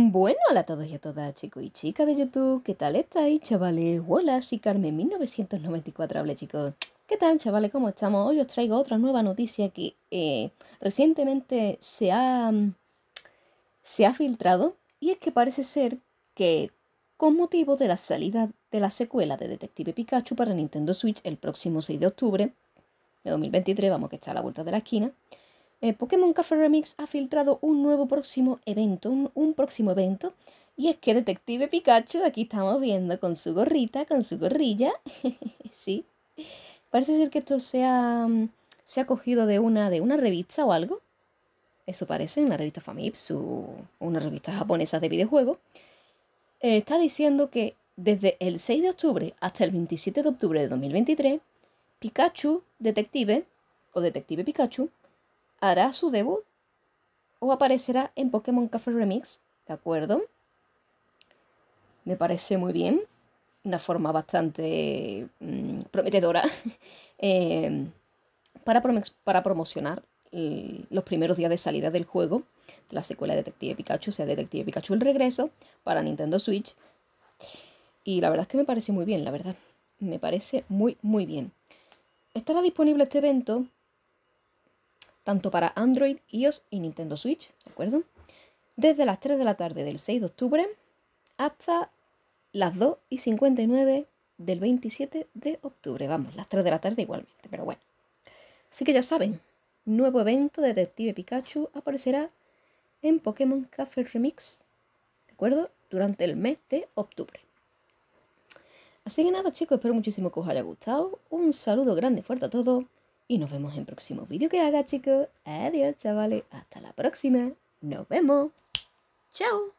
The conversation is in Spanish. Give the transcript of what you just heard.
Bueno, hola a todos y a todas, chicos y chicas de YouTube. ¿Qué tal estáis, chavales? Hola, soy Carmen 1994. Hable, chicos. ¿Qué tal, chavales? ¿Cómo estamos? Hoy os traigo otra nueva noticia que eh, recientemente se ha, se ha filtrado. Y es que parece ser que, con motivo de la salida de la secuela de Detective Pikachu para Nintendo Switch el próximo 6 de octubre de 2023, vamos que está a la vuelta de la esquina, eh, Pokémon Café Remix ha filtrado un nuevo próximo evento, un, próximo evento, y es que Detective Pikachu, aquí estamos viendo con su gorrita, con su gorrilla, sí, parece ser que esto se ha, se ha cogido de una, de una revista o algo, eso parece, en la revista Famitsu, una revista japonesa de videojuegos, eh, está diciendo que desde el 6 de octubre hasta el 27 de octubre de 2023, Pikachu, Detective, o Detective Pikachu, hará su debut o aparecerá en Pokémon Café Remix, ¿de acuerdo? Me parece muy bien, una forma bastante mm, prometedora em, para, para, promocionar mm, los primeros días de salida del juego, de la secuela de Detective Pikachu, o sea, Detective Pikachu el regreso para Nintendo Switch. Y la verdad es que me parece muy bien, la verdad. Me parece muy, muy bien. Estará disponible este evento tanto para Android, iOS y Nintendo Switch, ¿de acuerdo? Desde las 3 de la tarde del 6 de octubre hasta las 2 y 59 del 27 de octubre. Vamos, las 3 de la tarde igualmente, pero bueno. Así que ya saben, nuevo evento de Detective Pikachu aparecerá en Pokémon Café Remix, ¿de acuerdo? Durante el mes de octubre. Así que nada, chicos, espero muchísimo que os haya gustado. Un saludo grande, fuerte a todos y nos vemos en el próximo vídeo que haga, chicos. Adiós, chavales. Hasta la próxima. Nos vemos. Chao.